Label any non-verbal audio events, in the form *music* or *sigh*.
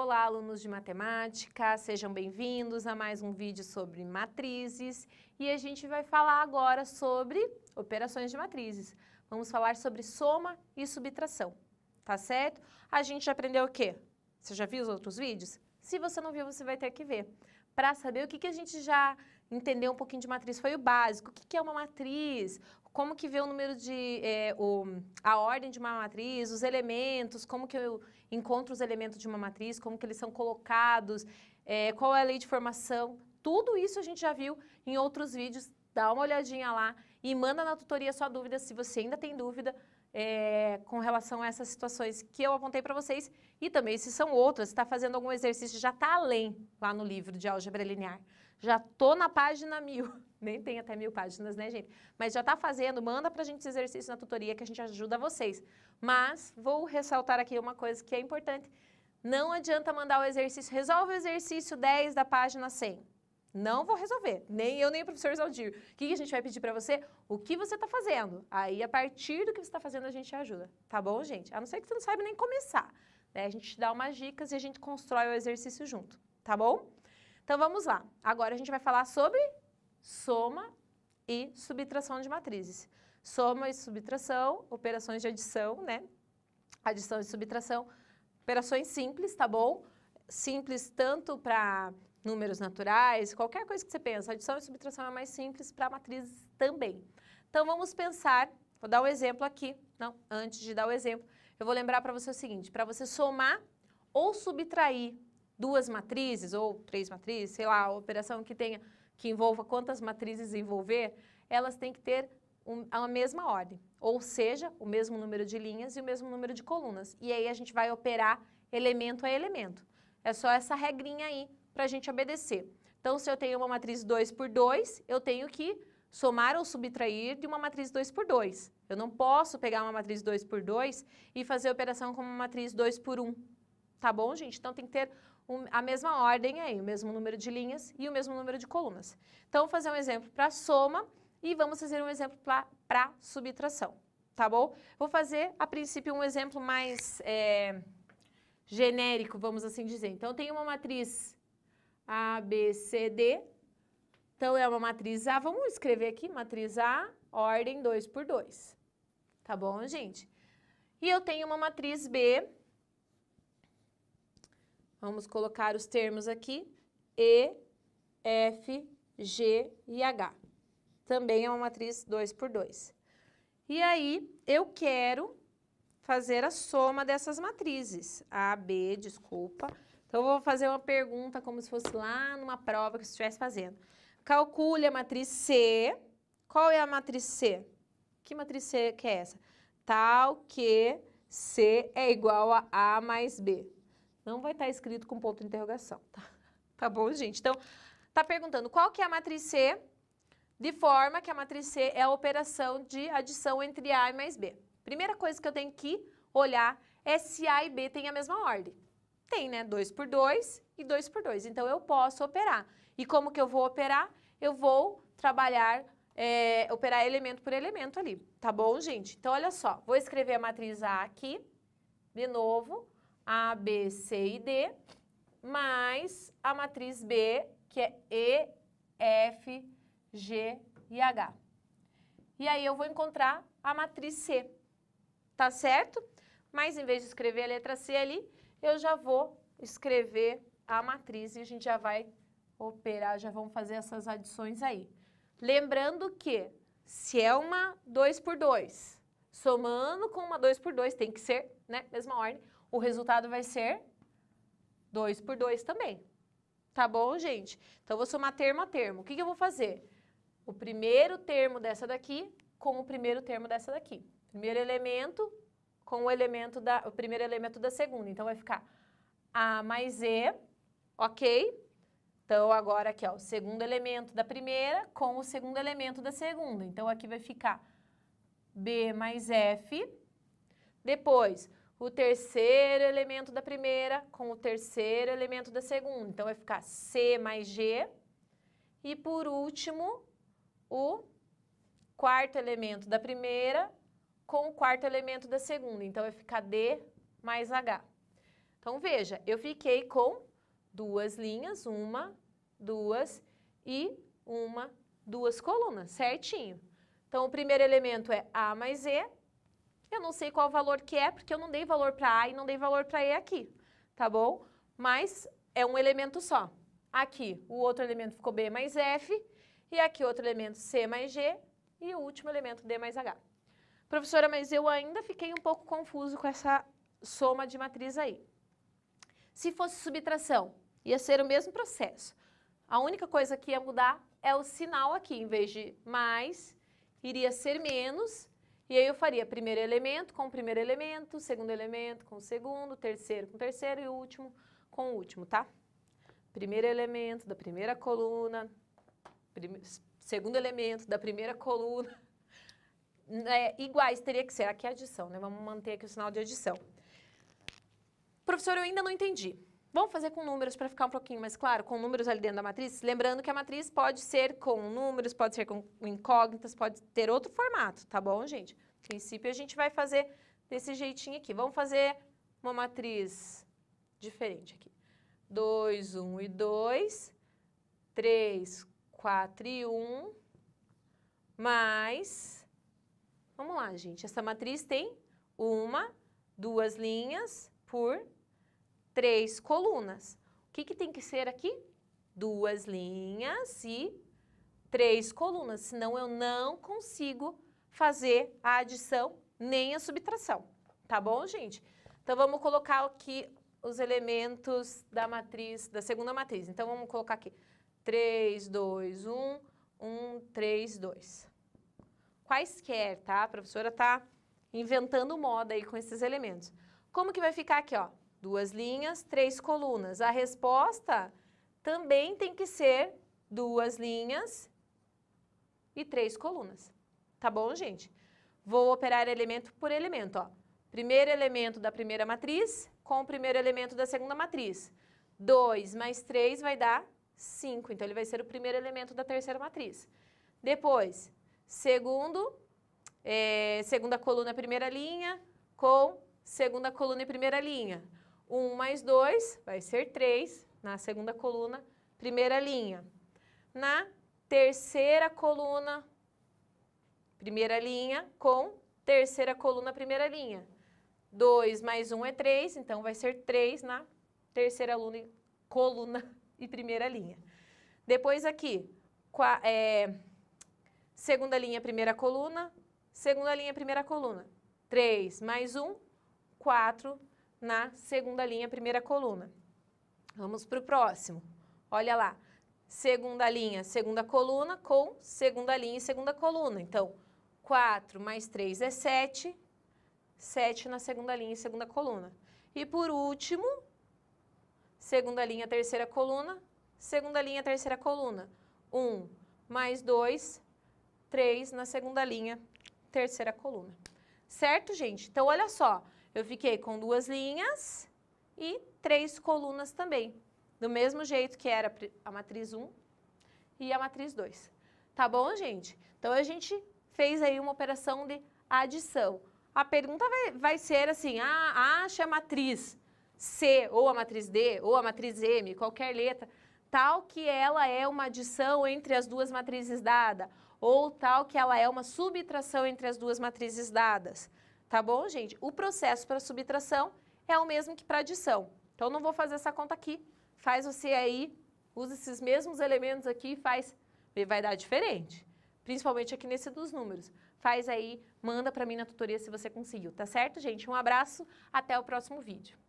Olá, alunos de matemática, sejam bem-vindos a mais um vídeo sobre matrizes e a gente vai falar agora sobre operações de matrizes. Vamos falar sobre soma e subtração, tá certo? A gente já aprendeu o quê? Você já viu os outros vídeos? Se você não viu, você vai ter que ver. Para saber o que, que a gente já entendeu um pouquinho de matriz, foi o básico. O que, que é uma matriz? como que vê o número de, é, o, a ordem de uma matriz, os elementos, como que eu encontro os elementos de uma matriz, como que eles são colocados, é, qual é a lei de formação, tudo isso a gente já viu em outros vídeos, dá uma olhadinha lá e manda na tutoria sua dúvida, se você ainda tem dúvida, é, com relação a essas situações que eu apontei para vocês e também se são outras, está fazendo algum exercício, já está além lá no livro de álgebra linear. Já tô na página mil, *laughs* nem tem até mil páginas, né, gente? Mas já está fazendo, manda para a gente esse exercício na tutoria que a gente ajuda vocês. Mas vou ressaltar aqui uma coisa que é importante. Não adianta mandar o exercício, resolve o exercício 10 da página 100. Não vou resolver, nem eu, nem o professor Zaldir. O que a gente vai pedir para você? O que você está fazendo. Aí, a partir do que você está fazendo, a gente ajuda. Tá bom, gente? A não ser que você não saiba nem começar. Né? A gente te dá umas dicas e a gente constrói o exercício junto, tá bom? Então, vamos lá. Agora, a gente vai falar sobre soma e subtração de matrizes. Soma e subtração, operações de adição, né? Adição e subtração, operações simples, tá bom? Simples tanto para números naturais, qualquer coisa que você pensa, adição e subtração é mais simples para matrizes também. Então vamos pensar, vou dar um exemplo aqui, não, antes de dar o um exemplo, eu vou lembrar para você o seguinte, para você somar ou subtrair duas matrizes ou três matrizes, sei lá, a operação que tenha que envolva quantas matrizes envolver, elas têm que ter um, a mesma ordem, ou seja, o mesmo número de linhas e o mesmo número de colunas. E aí a gente vai operar elemento a elemento. É só essa regrinha aí para a gente obedecer. Então, se eu tenho uma matriz 2 por 2, eu tenho que somar ou subtrair de uma matriz 2 por 2. Eu não posso pegar uma matriz 2 por 2 e fazer a operação com uma matriz 2 por 1. Tá bom, gente? Então, tem que ter um, a mesma ordem aí, o mesmo número de linhas e o mesmo número de colunas. Então, vou fazer um exemplo para soma e vamos fazer um exemplo para subtração, tá bom? Vou fazer, a princípio, um exemplo mais é, genérico, vamos assim dizer. Então, tenho uma matriz a, B, C, D. Então, é uma matriz A. Vamos escrever aqui, matriz A, ordem 2 por 2. Tá bom, gente? E eu tenho uma matriz B. Vamos colocar os termos aqui. E, F, G e H. Também é uma matriz 2 por 2. E aí, eu quero fazer a soma dessas matrizes. A, B, desculpa, então, eu vou fazer uma pergunta como se fosse lá numa prova que você estivesse fazendo. Calcule a matriz C. Qual é a matriz C? Que matriz C que é essa? Tal que C é igual a A mais B. Não vai estar escrito com ponto de interrogação, tá? *laughs* Tá bom, gente? Então, tá perguntando qual que é a matriz C, de forma que a matriz C é a operação de adição entre A e mais B. Primeira coisa que eu tenho que olhar é se A e B têm a mesma ordem tem, né? 2 por 2 e 2 por 2. Então, eu posso operar. E como que eu vou operar? Eu vou trabalhar, é, operar elemento por elemento ali, tá bom, gente? Então, olha só, vou escrever a matriz A aqui, de novo, A, B, C e D, mais a matriz B, que é E, F, G e H. E aí eu vou encontrar a matriz C, tá certo? Mas em vez de escrever a letra C ali, eu já vou escrever a matriz e a gente já vai operar, já vamos fazer essas adições aí. Lembrando que se é uma 2 por 2, somando com uma 2 por 2, tem que ser, né, mesma ordem, o resultado vai ser 2 por 2 também. Tá bom, gente? Então, eu vou somar termo a termo. O que, que eu vou fazer? O primeiro termo dessa daqui com o primeiro termo dessa daqui. Primeiro elemento, com o elemento da, o primeiro elemento da segunda. Então, vai ficar A mais E, ok? Então, agora aqui, ó, o segundo elemento da primeira com o segundo elemento da segunda. Então, aqui vai ficar B mais F. Depois, o terceiro elemento da primeira com o terceiro elemento da segunda. Então, vai ficar C mais G. E, por último, o quarto elemento da primeira com o quarto elemento da segunda. Então, vai ficar D mais H. Então, veja, eu fiquei com duas linhas, uma, duas e uma, duas colunas, certinho. Então, o primeiro elemento é A mais E. Eu não sei qual valor que é, porque eu não dei valor para A e não dei valor para E aqui, tá bom? Mas é um elemento só. Aqui, o outro elemento ficou B mais F, e aqui outro elemento C mais G, e o último elemento D mais H. Professora, mas eu ainda fiquei um pouco confuso com essa soma de matriz aí. Se fosse subtração, ia ser o mesmo processo. A única coisa que ia mudar é o sinal aqui, em vez de mais, iria ser menos, e aí eu faria primeiro elemento com o primeiro elemento, segundo elemento com o segundo, terceiro com o terceiro e último com o último, tá? Primeiro elemento da primeira coluna, segundo elemento da primeira coluna, né, iguais, teria que ser. Aqui é adição, né? Vamos manter aqui o sinal de adição. Professor, eu ainda não entendi. Vamos fazer com números para ficar um pouquinho mais claro, com números ali dentro da matriz? Lembrando que a matriz pode ser com números, pode ser com incógnitas, pode ter outro formato, tá bom, gente? No princípio, a gente vai fazer desse jeitinho aqui. Vamos fazer uma matriz diferente aqui. 2, 1 um e 2, 3, 4 e 1, um, mais Vamos lá, gente. Essa matriz tem uma, duas linhas por três colunas. O que, que tem que ser aqui? Duas linhas e três colunas, senão eu não consigo fazer a adição nem a subtração. Tá bom, gente? Então, vamos colocar aqui os elementos da matriz, da segunda matriz. Então, vamos colocar aqui 3, 2, 1, 1, 3, 2 quaisquer, tá? A professora tá inventando moda aí com esses elementos. Como que vai ficar aqui, ó? Duas linhas, três colunas. A resposta também tem que ser duas linhas e três colunas. Tá bom, gente? Vou operar elemento por elemento, ó. Primeiro elemento da primeira matriz com o primeiro elemento da segunda matriz. 2 mais 3 vai dar 5, então ele vai ser o primeiro elemento da terceira matriz. Depois, segundo, é, segunda coluna, primeira linha, com segunda coluna e primeira linha. 1 mais 2 vai ser 3 na segunda coluna, primeira linha. Na terceira coluna, primeira linha, com terceira coluna, primeira linha. 2 mais 1 é 3, então vai ser 3 na terceira coluna *laughs* e primeira linha. Depois aqui, é, segunda linha, primeira coluna, segunda linha, primeira coluna. 3 mais 1, 4 na segunda linha, primeira coluna. Vamos para o próximo. Olha lá, segunda linha, segunda coluna com segunda linha e segunda coluna. Então, 4 mais 3 é 7, 7 na segunda linha e segunda coluna. E por último, segunda linha, terceira coluna, segunda linha, terceira coluna. 1 mais 2, 3 na segunda linha, terceira coluna. Certo, gente? Então, olha só, eu fiquei com duas linhas e três colunas também. Do mesmo jeito que era a matriz 1 e a matriz 2. Tá bom, gente? Então, a gente fez aí uma operação de adição. A pergunta vai, vai ser assim, ah, acha a matriz C, ou a matriz D, ou a matriz M, qualquer letra, tal que ela é uma adição entre as duas matrizes dada, ou tal que ela é uma subtração entre as duas matrizes dadas. Tá bom, gente? O processo para subtração é o mesmo que para adição. Então, não vou fazer essa conta aqui. Faz você aí, usa esses mesmos elementos aqui e faz. Vai dar diferente, principalmente aqui nesse dos números. Faz aí, manda para mim na tutoria se você conseguiu, tá certo, gente? Um abraço, até o próximo vídeo.